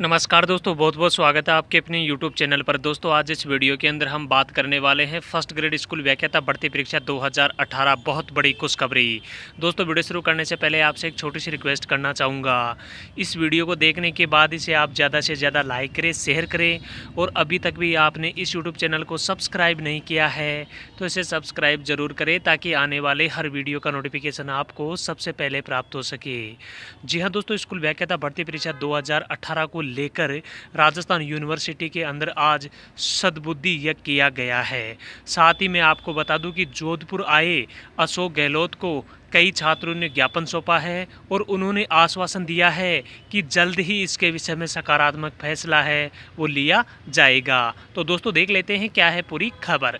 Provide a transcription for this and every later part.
नमस्कार दोस्तों बहुत बहुत स्वागत है आपके अपने YouTube चैनल पर दोस्तों आज इस वीडियो के अंदर हम बात करने वाले हैं फर्स्ट ग्रेड स्कूल व्याख्याता भर्ती परीक्षा 2018 बहुत बड़ी खुशखबरी दोस्तों वीडियो शुरू करने से पहले आपसे एक छोटी सी रिक्वेस्ट करना चाहूँगा इस वीडियो को देखने के बाद इसे आप ज़्यादा से ज़्यादा लाइक करें शेयर करें और अभी तक भी आपने इस यूट्यूब चैनल को सब्सक्राइब नहीं किया है तो इसे सब्सक्राइब ज़रूर करें ताकि आने वाले हर वीडियो का नोटिफिकेशन आपको सबसे पहले प्राप्त हो सके जी हाँ दोस्तों स्कूल व्याख्याता भर्ती परीक्षा दो को लेकर राजस्थान यूनिवर्सिटी के अंदर आज सद्बुद्धि यज्ञ किया गया है साथ ही मैं आपको बता दूं कि जोधपुर आए अशोक गहलोत को कई छात्रों ने ज्ञापन सौंपा है और उन्होंने आश्वासन दिया है कि जल्द ही इसके विषय में सकारात्मक फैसला है वो लिया जाएगा तो दोस्तों देख लेते हैं क्या है पूरी खबर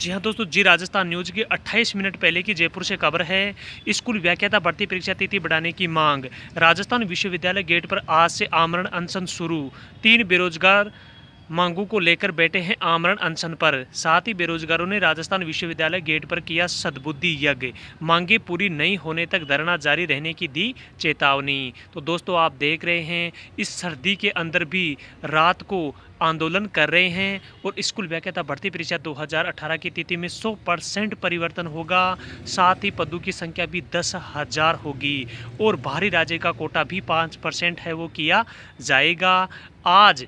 जी हाँ दोस्तों जी राजस्थान न्यूज की 28 मिनट पहले की जयपुर से खबर है स्कूल व्याख्याता भर्ती परीक्षा तिथि बढ़ाने की मांग राजस्थान विश्वविद्यालय गेट पर आज से आमरण अनशन शुरू तीन बेरोजगार मांगों को लेकर बैठे हैं आमरण अनशन पर साथ ही बेरोजगारों ने राजस्थान विश्वविद्यालय गेट पर किया सद्बुद्धि यज्ञ मांगे पूरी नहीं होने तक धरना जारी रहने की दी चेतावनी तो दोस्तों आप देख रहे हैं इस सर्दी के अंदर भी रात को आंदोलन कर रहे हैं और स्कूल व्याख्याता भर्ती परीक्षा 2018 की तिथि में 100 परसेंट परिवर्तन होगा साथ ही पदों की संख्या भी दस हजार होगी और बाहरी राज्य का कोटा भी पाँच परसेंट है वो किया जाएगा आज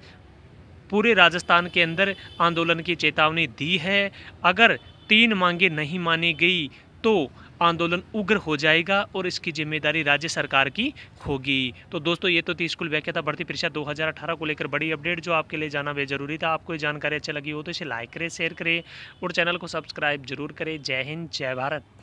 पूरे राजस्थान के अंदर आंदोलन की चेतावनी दी है अगर तीन मांगे नहीं मानी गई तो आंदोलन उग्र हो जाएगा और इसकी जिम्मेदारी राज्य सरकार की होगी तो दोस्तों ये तो थी स्कूल व्याख्या भर्ती परीक्षा 2018 को लेकर बड़ी अपडेट जो आपके लिए जाना बेहद जरूरी था आपको ये जानकारी अच्छी लगी हो तो इसे लाइक करें शेयर करें और चैनल को सब्सक्राइब जरूर करें जय हिंद जय भारत